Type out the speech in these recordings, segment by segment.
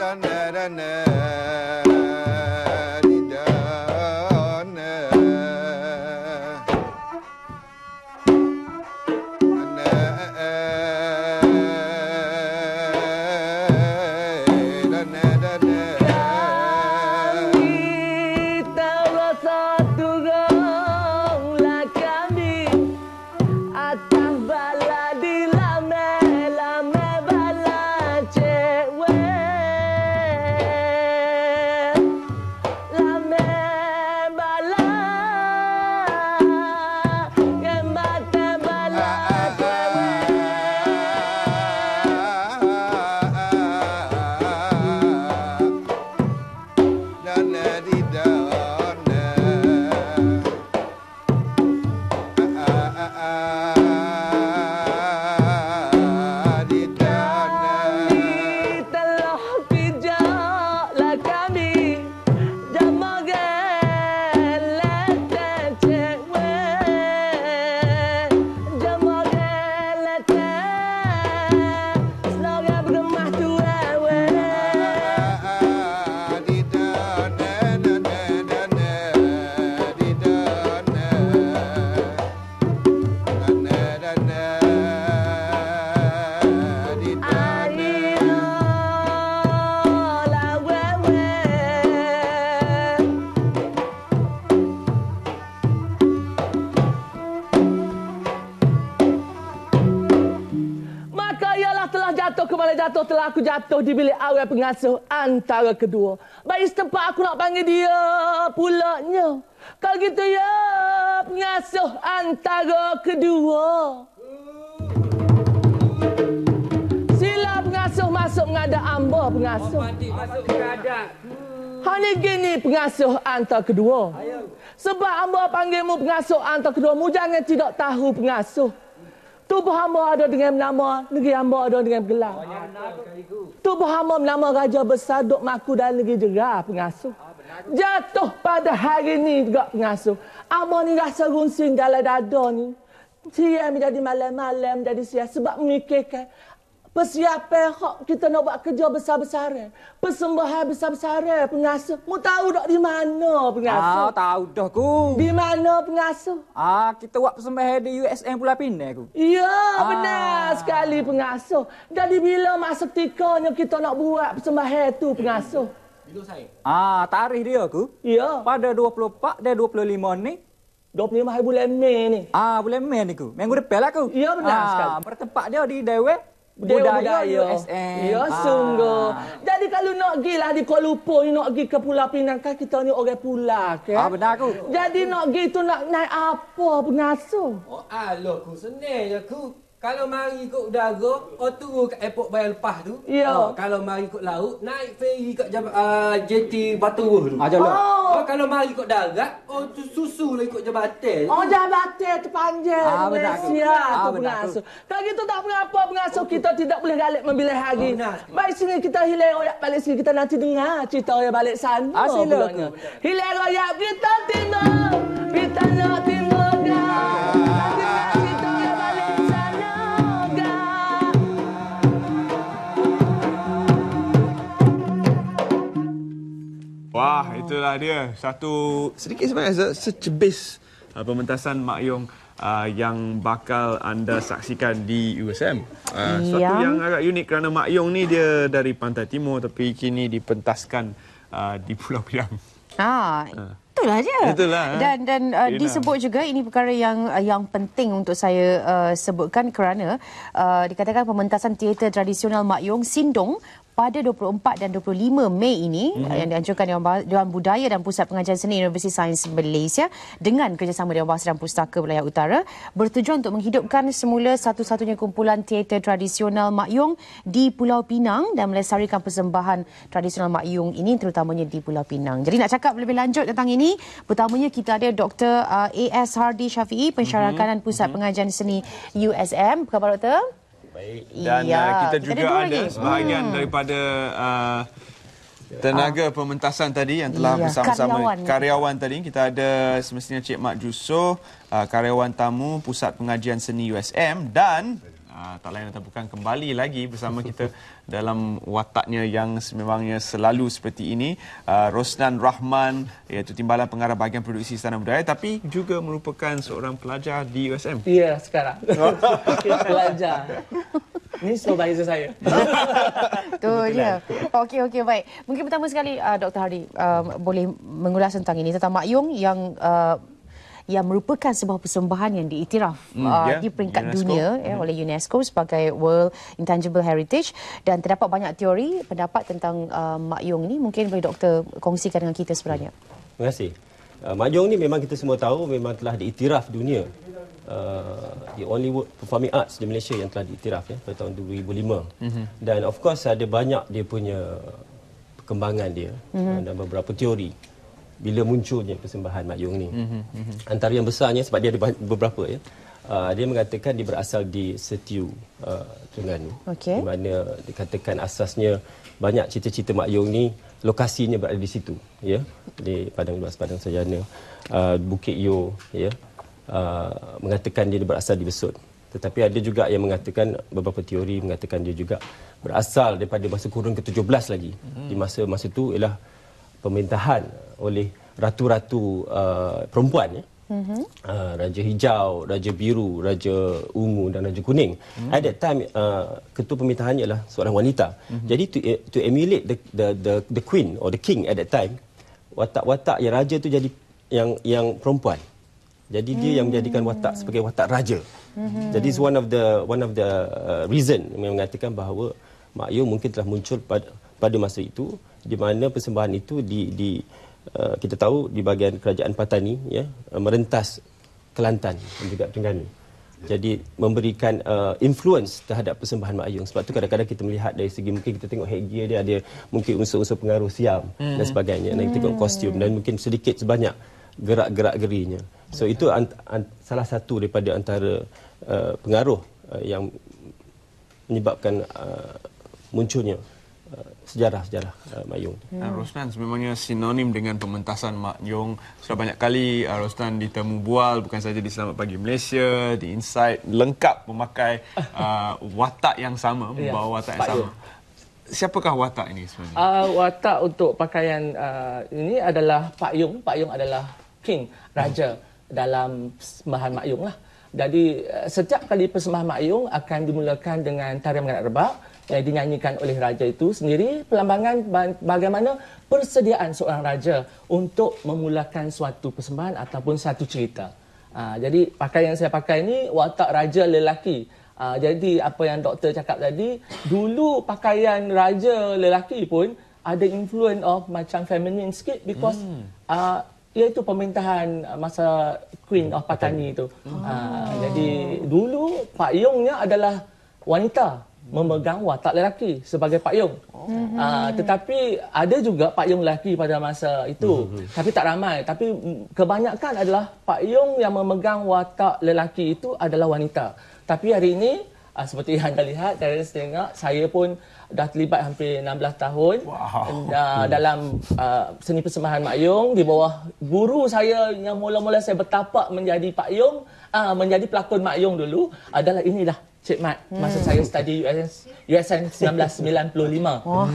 da na na na aku jatuh di bilik awal pengasuh antara kedua. Baik setempat aku nak panggil dia pulaknya. Kalau gitu ya, pengasuh antara kedua. Sila pengasuh masuk mengada amba pengasuh. Masuk mengada. Hanya gini pengasuh antara kedua. Sebab amba panggilmu pengasuh antara kedua, mu jangan tidak tahu pengasuh. Tubuh hamba ada dengan nama, negeri hamba ada dengan gelar. Tubuh hamba nama raja besar dok maku dalam negeri jerah pengasuh. Ah, Jatuh pada hari ini juga pengasuh. Hamba ni rasa runsing dalam dada ni. Siang menjadi malam-malam jadi siang sebab memikirkan Persiapan hak kita nak buat kerja besar-besaran. Persembahan besar-besaran pengasuh. Mu tahu dak di mana pengasuh? Ah, tahu dah ku. Di mana pengasuh? Ah, kita buat persembahan di USM Pulau Pinang ku. Ya, ah. benar sekali pengasuh. Dari bila masa tikanya kita nak buat persembahan tu pengasuh? Bila saya? Ah, tarikh dia ku. Ya. Pada 24 dan 25 ni 25 hari bulan Mei ni. Ah, bulan Mei ni ku. Minggu depan lah ku. Ya, benar ah, sekali. Bertempat dia di Dewe budaya ya, USM. Ya, ah. sungguh. Jadi kalau nak pergi lah di Kuala Lumpur, nak pergi ke Pulau Pinang, kan kita ni orang pulau. Okay? Eh. Ah, benar aku. Jadi nak pergi tu nak naik apa pengasuh? Oh, aloh aku senang je aku. Kalau mari ikut udara, oh turun kat airport bayar lepas tu. Yeah. Oh, kalau mari ikut laut, naik ferry ke jam, uh, ah, JT Batu Ruh tu. Ah, oh. oh. kalau mari ikut darat, oh tu susu lah ikut jabatan. Oh, jabatan tu panjang. Ah, benar. Malaysia ah, tu pengasuh. Kalau kita tak mengapa pengasuh, oh, kita tidak boleh galak membilai hari. Oh, Baik sini kita hilang rakyat balik sini, kita nanti dengar cerita yang balik sana. Ah, sila. Hilang rakyat, kita tidur. Kita tidur. itulah dia satu sedikit sebenarnya se- secebis uh, pementasan Mak Yong uh, yang bakal anda saksikan di USM. Uh, yang... Satu ya. yang agak unik kerana Mak Yong ni dia dari pantai timur tapi kini dipentaskan uh, di Pulau Pinang. Ah. Uh betul aja. Itulah. Ya. Lah, ha. Dan dan uh, disebut juga ini perkara yang uh, yang penting untuk saya uh, sebutkan kerana uh, dikatakan pementasan teater tradisional Mak Yong Sindong pada 24 dan 25 Mei ini mm-hmm. yang dianjurkan Dewan Budaya dan Pusat Pengajian Seni Universiti Sains Malaysia dengan kerjasama Dewan Bahasa dan Pustaka wilayah Utara bertujuan untuk menghidupkan semula satu-satunya kumpulan teater tradisional Mak Yong di Pulau Pinang dan melestarikan persembahan tradisional Mak Yong ini terutamanya di Pulau Pinang. Jadi nak cakap lebih lanjut tentang ini ini. Pertamanya kita ada Dr. Uh, AS Hardy Syafi'i, Pensyarah mhm. Kanan Pusat mm -hmm. Pengajian Seni USM. Apa khabar, Doktor? Baik. Dan ya, kita, kita juga ada, ada sebahagian hmm. daripada... Uh, Tenaga uh, pementasan tadi yang telah bersama-sama iya, karyawan. karyawan tadi. Kita ada semestinya Cik Mak Jusoh, uh, karyawan tamu Pusat Pengajian Seni USM dan uh, tak lain atau bukan kembali lagi bersama kita dalam wataknya yang sememangnya selalu seperti ini uh, Rosnan Rahman iaitu timbalan pengarah bahagian produksi Istana Budaya tapi juga merupakan seorang pelajar di USM. Ya yeah, sekarang. Oh. pelajar. Ini supervisor saya. Tu dia. Ya. Okey okey baik. Mungkin pertama sekali uh, ah, Dr Hari uh, boleh mengulas tentang ini tentang Mak Yong yang uh, yang merupakan sebuah persembahan yang diiktiraf mm, uh, yeah. di peringkat UNESCO. dunia yeah, mm. oleh UNESCO sebagai World Intangible Heritage dan terdapat banyak teori pendapat tentang uh, Mak Yong ini mungkin boleh doktor kongsikan dengan kita sebenarnya. Hmm. Terima kasih. Uh, Mak Yong ini memang kita semua tahu memang telah diiktiraf dunia. Uh, the only performing arts di Malaysia yang telah diiktiraf ya pada tahun 2005. Mm-hmm. Dan of course ada banyak dia punya perkembangan dia mm-hmm. dan beberapa teori bila munculnya persembahan Mak Yung ni. Mm-hmm. Antara yang besarnya sebab dia ada beberapa ya. Uh, dia mengatakan dia berasal di Setiu, uh, Terengganu. Okay. Di mana dikatakan asasnya banyak cerita-cerita Mak Yung ni lokasinya berada di situ. Ya? Di Padang Luas, Padang Sajana, uh, ah, Bukit Yo. Ya? Uh, mengatakan dia berasal di Besut. Tetapi ada juga yang mengatakan beberapa teori mengatakan dia juga berasal daripada masa kurun ke-17 lagi. Mm-hmm. Di masa-masa itu ialah pemerintahan oleh ratu-ratu uh, perempuan ya. Mhm. Uh, raja hijau, raja biru, raja ungu dan raja kuning. Mm. At that time uh, ketua pemerintahannya ialah seorang wanita. Mm-hmm. Jadi to eh, to emulate the, the the the queen or the king at that time, watak-watak yang raja tu jadi yang yang perempuan. Jadi dia mm. yang hmm. menjadikan watak sebagai watak raja. hmm Jadi one of the one of the uh, reason yang mengatakan bahawa Mak Yu mungkin telah muncul pada pada masa itu di mana persembahan itu di di Eh, kita tahu di bahagian kerajaan Patani ya eh, merentas Kelantan dan juga Terengganu. Jadi memberikan uh, influence terhadap persembahan Mak Ayung. Sebab tu kadang-kadang kita melihat dari segi mungkin kita tengok headgear dia ada mungkin unsur-unsur pengaruh Siam hmm. dan sebagainya. Dan kita tengok hmm. kostum dan mungkin sedikit sebanyak gerak-gerak gerinya. So itu salah satu daripada antara uh, pengaruh uh, yang menyebabkan uh, munculnya sejarah-sejarah uh, Mak Yong. Hmm. Uh, Dan Rosnan sebenarnya sinonim dengan pementasan Mak Yong. Sudah banyak kali uh, Rosnan ditemu bual bukan saja di Selamat Pagi Malaysia, di Inside lengkap memakai uh, watak yang sama, ya. membawa watak yang sama. Siapakah watak ini sebenarnya? Uh, watak untuk pakaian uh, ini adalah Pak Yong. Pak Yong adalah king, raja dalam persembahan Mak Yong lah. Jadi uh, setiap kali persembahan Mak Yong akan dimulakan dengan tarian mengenai rebak yang dinyanyikan oleh raja itu sendiri pelambangan bagaimana persediaan seorang raja untuk memulakan suatu persembahan ataupun satu cerita. Ha, jadi pakaian yang saya pakai ini watak raja lelaki. Ha, jadi apa yang doktor cakap tadi, dulu pakaian raja lelaki pun ada influence of macam feminine sikit because hmm. uh, iaitu pemerintahan masa Queen of Patani itu. Oh. Ha, ah. jadi dulu Pak Yongnya adalah wanita. Hmm. memegang watak lelaki sebagai payung. Oh. Uh, tetapi ada juga pak yung lelaki pada masa itu. Mm-hmm. Tapi tak ramai. Tapi mm, kebanyakan adalah pak yung yang memegang watak lelaki itu adalah wanita. Tapi hari ini uh, seperti yang anda lihat, Terence tengok, saya pun dah terlibat hampir 16 tahun wow. uh, dalam uh, seni persembahan Mak yung di bawah guru saya yang mula-mula saya bertapak menjadi Pak yung, uh, menjadi pelakon Mak yung dulu adalah inilah Cik Mat hmm. masa saya study USN, USN 1995. Oh.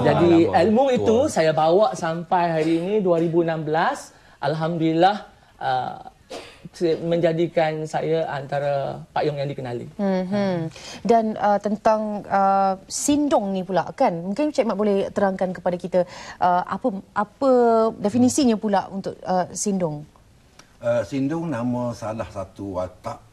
Jadi oh, ilmu Tuan. itu saya bawa sampai hari ini 2016. Alhamdulillah uh, menjadikan saya antara Pak Yong yang dikenali. Hmm. Hmm. Dan uh, tentang uh, sindong ni pula kan, mungkin Cik Mat boleh terangkan kepada kita uh, apa, apa definisinya pula untuk uh, sindong? Uh, sindong nama salah satu watak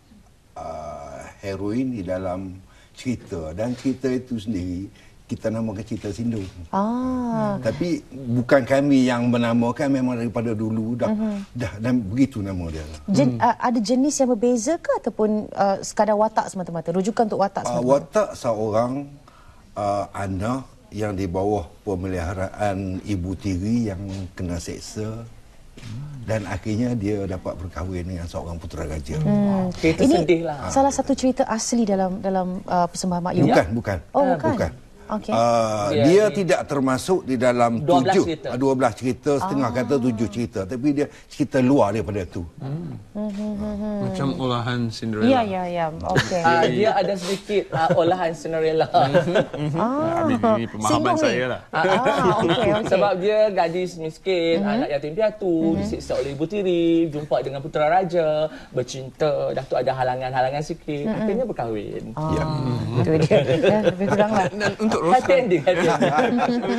uh, heroin di dalam cerita dan cerita itu sendiri kita namakan cerita sindu. Ah. Hmm. Tapi bukan kami yang menamakan memang daripada dulu dah mm-hmm. dah dan begitu nama dia. Jen, hmm. uh, ada jenis yang berbeza ke ataupun uh, sekadar watak semata-mata rujukan untuk watak uh, semata-mata. Uh, watak seorang uh, anak yang di bawah pemeliharaan ibu tiri yang kena seksa dan akhirnya dia dapat berkahwin dengan seorang putera raja. Hmm. Okay, ah. ini lah. salah satu cerita asli dalam dalam uh, persembahan Mak Yu. Bukan, bukan. Oh, bukan. bukan. Okay. Uh, yeah, dia yeah. tidak termasuk di dalam 12 tujuh, ah, dua belas cerita, ah. setengah ah. kata tujuh cerita. Tapi dia cerita luar daripada itu. Hmm. Hmm. Macam olahan Cinderella. Ya, ya, ya. Dia ada sedikit uh, olahan Cinderella. Mm-hmm. ini pemahaman saya. Lah. Sebab dia gadis miskin, mm-hmm. anak yatim piatu, mm-hmm. disiksa oleh ibu tiri, jumpa dengan putera raja, bercinta. Dah tu ada halangan-halangan sikit. Mm-hmm. Akhirnya berkahwin. Ah. Ya. Yeah. Mm-hmm. Itu dia. Lebih kurang lah. untuk Rosan. Hati yang dia.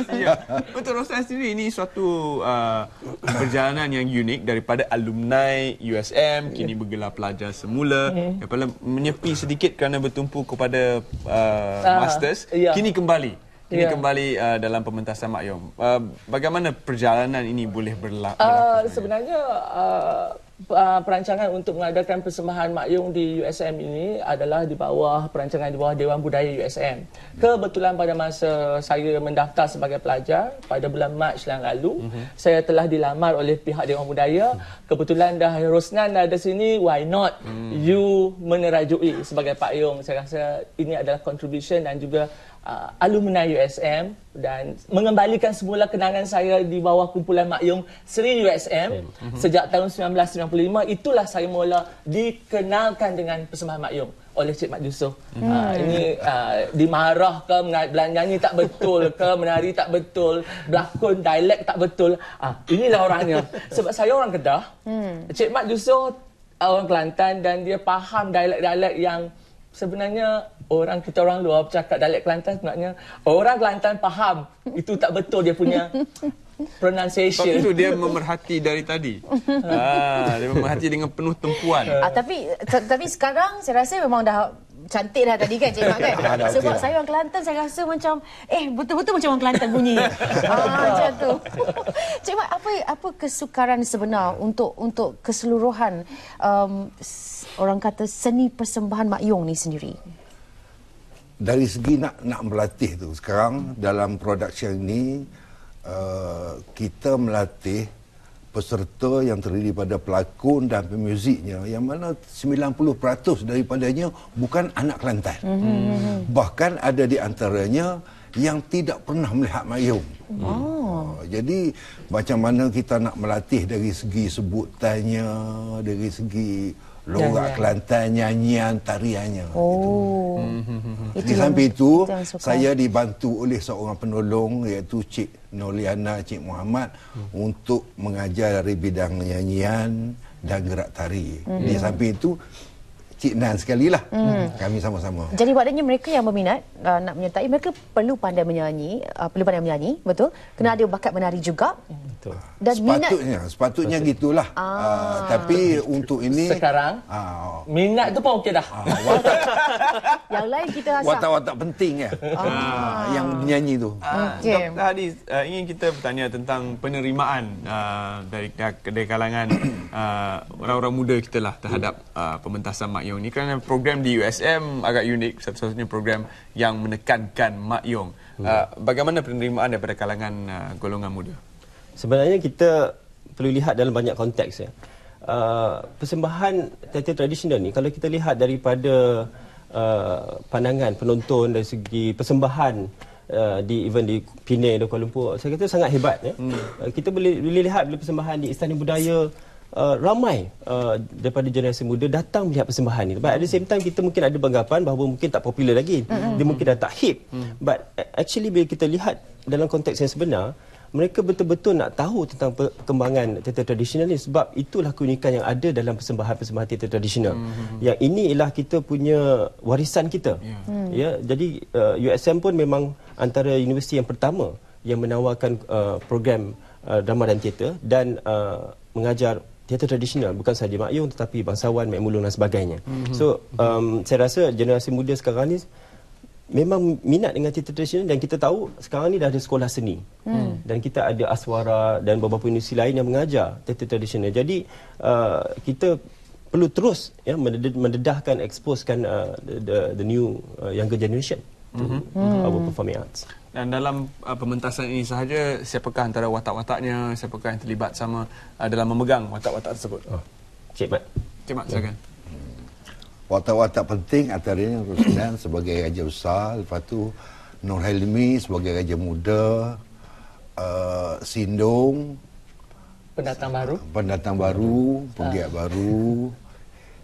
Ya. Untuk Rosan sendiri, ini suatu uh, perjalanan yang unik daripada alumni USM, ya. kini bergelar pelajar semula. Yeah. Daripada menyepi sedikit kerana bertumpu kepada uh, uh, Masters, yeah. kini kembali. kini yeah. kembali uh, dalam pementasan Mak Yom. Uh, bagaimana perjalanan ini boleh berla- ah, berlaku? Uh, sebenarnya, uh, Uh, perancangan untuk mengadakan persembahan mak makyung di USM ini adalah di bawah perancangan di bawah Dewan Budaya USM. Kebetulan pada masa saya mendaftar sebagai pelajar pada bulan Mac yang lalu, mm-hmm. saya telah dilamar oleh pihak Dewan Budaya. Kebetulan dah Rosnan ada sini, why not mm. you menerajui sebagai payung? Saya rasa ini adalah contribution dan juga uh, alumni USM dan mengembalikan semula kenangan saya di bawah kumpulan Mak makyum Seri USM mm-hmm. sejak tahun 1995 itulah saya mula dikenalkan dengan persembahan makyum oleh Cik Mat Yusof. Hmm. Uh, ini uh, dimarah ke menyanyi tak betul ke menari tak betul, berlakon dialek tak betul. Uh, inilah orangnya. Sebab saya orang Kedah. Hmm. Cik Mak Yusof orang Kelantan dan dia faham dialek-dialek yang sebenarnya orang kita orang luar bercakap dialek Kelantan sebenarnya orang Kelantan faham itu tak betul dia punya pronunciation. Tapi tu dia memerhati dari tadi. ah, dia memerhati dengan penuh tempuan. Ah, ah, tapi tapi sekarang saya rasa memang dah cantik dah tadi kan Cik Mak kan? Sebab okay. saya orang Kelantan saya rasa macam eh betul-betul macam orang Kelantan bunyi. ah, macam tu. Cik Mak, apa apa kesukaran sebenar untuk untuk keseluruhan um, orang kata seni persembahan Mak Yong ni sendiri? dari segi nak nak melatih tu sekarang hmm. dalam production ini uh, kita melatih peserta yang terdiri daripada pelakon dan pemuziknya yang mana 90% daripadanya bukan anak Kelantan. Hmm. Bahkan ada di antaranya yang tidak pernah melihat mayung. Mm-hmm. Oh. Uh, jadi macam mana kita nak melatih dari segi sebutannya, dari segi Lorak yeah, yeah. Kelantan nyanyian tariannya. Oh. Hmm. Hmm, hmm, itu. Di samping itu, saya dibantu oleh seorang penolong iaitu Cik Noliana Cik Muhammad hmm. untuk mengajar dari bidang nyanyian dan gerak tari. Hmm. Di samping itu, Cik Nan sekali lah hmm. hmm. Kami sama-sama Jadi maknanya mereka yang berminat uh, Nak menyertai Mereka perlu pandai menyanyi uh, Perlu pandai menyanyi Betul Kena hmm. ada bakat menari juga Betul Dan Sepatutnya minat... Sepatutnya gitulah ah. uh, Tapi Betul. untuk ini Sekarang uh, Minat tu pun okey dah uh, watak, Yang lain kita rasa Watak-watak penting ya uh, uh, Yang menyanyi tu uh, okay. Dr. Hadi uh, Ingin kita bertanya tentang Penerimaan uh, dari, dari kalangan Orang-orang uh, muda kita lah Terhadap uh, Pementasan Mak Yon Yong ni kerana program di USM agak unik satu-satunya program yang menekankan Mak Yong. Hmm. Uh, bagaimana penerimaan daripada kalangan uh, golongan muda? Sebenarnya kita perlu lihat dalam banyak konteks ya. Uh, persembahan teater tradisional ni kalau kita lihat daripada uh, pandangan penonton dari segi persembahan Uh, di event di Penang di Kuala Lumpur saya kata sangat hebat ya. Hmm. Uh, kita boleh boleh lihat bila persembahan di Istana Budaya uh, ramai uh, daripada generasi muda datang melihat persembahan ni. But at the same time kita mungkin ada beranggapan bahawa mungkin tak popular lagi. Mm-hmm. Dia mungkin dah tak hip. Mm. But uh, actually bila kita lihat dalam konteks yang sebenar, mereka betul-betul nak tahu tentang perkembangan teater tradisional ni sebab itulah keunikan yang ada dalam persembahan-persembahan teater tradisional. Mm-hmm. Yang ini ialah kita punya warisan kita. Yeah. Ya, mm. Ya, jadi uh, USM pun memang antara universiti yang pertama yang menawarkan uh, program uh, drama dan teater dan uh, mengajar teater tradisional bukan sahaja Mak tetapi bangsawan Mak Mulung dan sebagainya. Mm-hmm. So um, saya rasa generasi muda sekarang ni memang minat dengan teater tradisional dan kita tahu sekarang ni dah ada sekolah seni. Mm. Dan kita ada aswara dan beberapa universiti lain yang mengajar teater tradisional. Jadi uh, kita perlu terus ya mendedahkan exposekan uh, the, the the new uh, younger generation mm-hmm. our performing arts. Dan dalam uh, pementasan ini sahaja, siapakah antara watak-wataknya, siapakah yang terlibat sama uh, dalam memegang watak-watak tersebut? Oh. Cik Mat. Cik Mat, silakan. Hmm. Watak-watak penting antaranya Rusnan sebagai Raja Besar, lepas tu Nur Helmi sebagai Raja Muda, uh, Sindong, Pendatang baru. Pendatang baru, penggiat ah. baru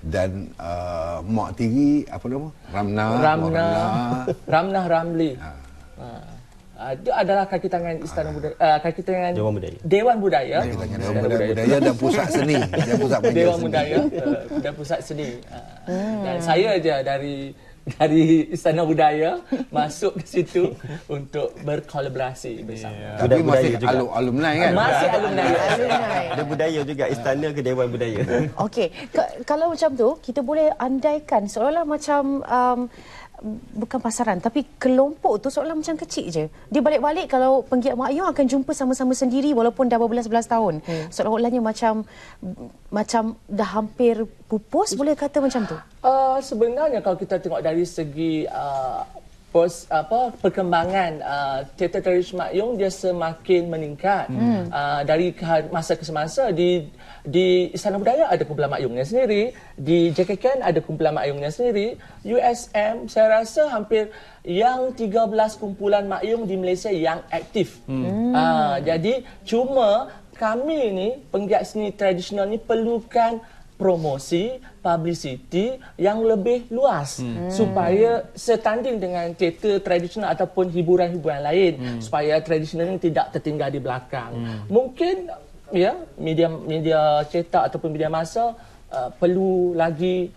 dan uh, mak tiri apa nama Ramna Ramna Ramna Ramli ha. ha. Uh, itu adalah kaki tangan istana ha. budaya uh, kaki tangan Dewan Budaya Dewan Budaya kaki tangan Dewan, budaya. Budaya. budaya. dan pusat seni dan pusat budaya Dewan uh, Budaya dan pusat seni uh, dan saya aja dari dari istana budaya masuk ke situ untuk berkolaborasi bersama. Yeah. Tapi budaya masih juga. alumni kan? Masih alumni. Ada budaya juga istana ke dewan budaya. Okey, kalau macam tu kita boleh andaikan seolah-olah macam um, bukan pasaran tapi kelompok tu seolah macam kecil je. Dia balik-balik kalau penggiat mak ayah akan jumpa sama-sama sendiri walaupun dah berbelas-belas tahun. Hmm. Seolah-olahnya macam macam dah hampir pupus boleh kata macam tu. Uh, sebenarnya kalau kita tengok dari segi uh, pos apa perkembangan uh, teater Tarik Mak Yong dia semakin meningkat hmm. hmm. uh, dari masa ke semasa di di Istana Budaya ada kumpulan Mak Yongnya sendiri di JKKN ada kumpulan Mak Yongnya sendiri USM saya rasa hampir yang 13 kumpulan Mak Yong di Malaysia yang aktif hmm. uh, jadi cuma kami ni penggiat seni tradisional ni perlukan promosi publicity yang lebih luas hmm. hmm. supaya setanding dengan teater tradisional ataupun hiburan-hiburan lain hmm. supaya tradisional ini tidak tertinggal di belakang. Hmm. Mungkin ya media media cetak ataupun media masa uh, perlu lagi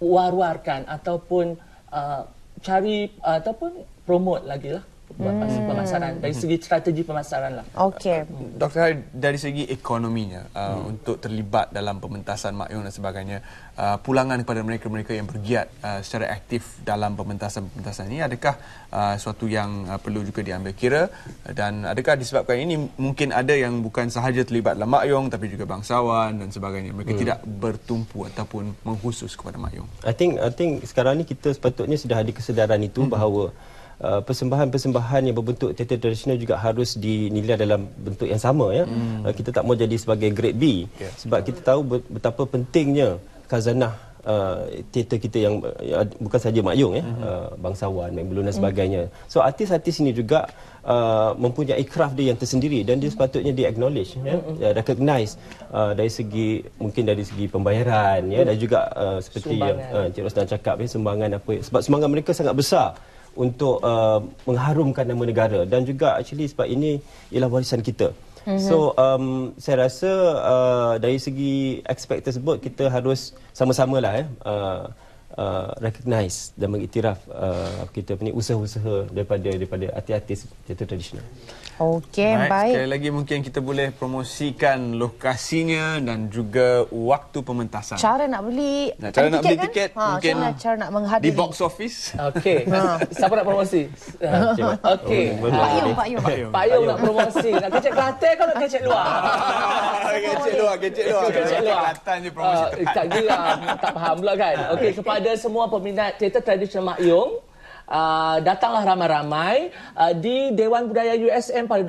war-warkan ataupun uh, cari uh, ataupun promote lagi lah. Buat hmm. pemasaran dari segi strategi pemasaran lah. Okey. Hmm. Doktor dari segi ekonominya uh, hmm. untuk terlibat dalam pementasan mak makyung dan sebagainya, uh, pulangan kepada mereka-mereka yang bergiat uh, secara aktif dalam pementasan-pementasan ini adakah uh, suatu yang uh, perlu juga diambil kira dan adakah disebabkan ini mungkin ada yang bukan sahaja terlibat dalam mak makyung tapi juga bangsawan dan sebagainya mereka hmm. tidak bertumpu ataupun menghusus kepada mak makyung. I think I think sekarang ni kita sepatutnya sudah ada kesedaran itu hmm. bahawa Uh, persembahan-persembahan yang berbentuk teater tradisional juga harus dinilai dalam bentuk yang sama ya. Hmm. Uh, kita tak mau jadi sebagai grade B yeah. sebab hmm. kita tahu betapa pentingnya khazanah Uh, teater kita yang uh, bukan saja makyung ya eh? mm-hmm. uh, bangsawan Mebelun dan hmm. sebagainya so artis-artis ini juga uh, mempunyai craft dia yang tersendiri dan dia hmm. sepatutnya di acknowledge ya yeah? Hmm. uh, recognize uh, dari segi mungkin dari segi pembayaran ya yeah? dan juga uh, seperti sumbangan. yang uh, Cik Rosdan cakap ya sumbangan apa sebab sumbangan mereka sangat besar untuk uh, mengharumkan nama negara dan juga actually sebab ini ialah warisan kita. Mhm. So um, saya rasa uh, dari segi aspect tersebut kita harus sama-sama lah eh, uh, uh, recognize dan mengiktiraf uh, kita punya usaha-usaha daripada daripada artis-artis tradisional. Okey, right. baik. Sekali lagi mungkin kita boleh promosikan lokasinya dan juga waktu pementasan. Cara nak beli nah, cara nak tiket, beli kan? tiket ha, mungkin cara, cara nak menghadiri. Di box office. Okey. Ha. Siapa nak promosi? Ah, Okey. Okay. Oh, Pak Yong, Pak Yong. Pak Yong nak promosi. Nak kecek Kelantan kau nak ah, kecek luar? kecek luar, kecek luar. Kecek luar. Kelantan je promosi uh, ah, tepat. Tak gila, tak faham pula kan. Okey, kepada semua peminat teater tradisional Mak Yong, uh, datanglah ramai-ramai uh, di Dewan Budaya USM pada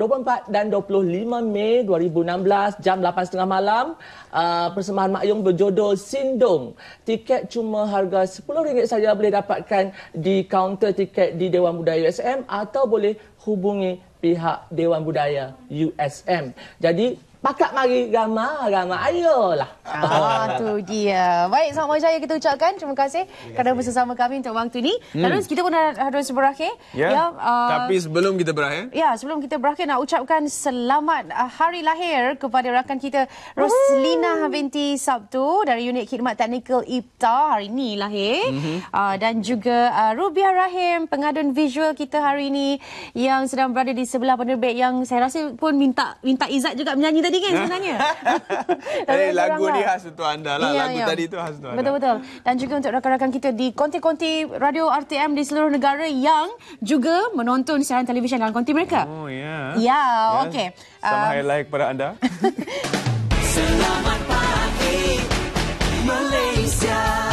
24 dan 25 Mei 2016 jam 8.30 malam. Uh, Persembahan Mak Yung berjodoh Sindong. Tiket cuma harga RM10 saja boleh dapatkan di kaunter tiket di Dewan Budaya USM atau boleh hubungi pihak Dewan Budaya USM. Jadi Pakat mari gama-gama ayolah. Ah, tu dia. Baik, selamat jaya kita ucapkan. Terima kasih, Terima kasih. kerana bersama kami untuk waktu ini. Hmm. Lalu kita pun harus berakhir. Ya, ya uh, tapi sebelum kita berakhir. Ya, sebelum kita berakhir nak ucapkan selamat uh, hari lahir kepada rakan kita Roslina Woo. binti Sabtu dari unit khidmat teknikal IPTA hari ini lahir. Mm -hmm. uh, dan juga uh, Rubia Rahim, pengadun visual kita hari ini yang sedang berada di sebelah penerbit yang saya rasa pun minta minta Izzat juga menyanyi tadi tadi kan sebenarnya. tadi eh, lagu ni khas untuk anda lah. Ya, lagu ya. tadi tu khas untuk anda. Betul-betul. Dan juga untuk rakan-rakan kita di konti-konti radio RTM di seluruh negara yang juga menonton siaran televisyen dalam konti mereka. Oh, ya. Ya, ya. okey. Sama um, ah. highlight kepada anda. Selamat pagi, Malaysia.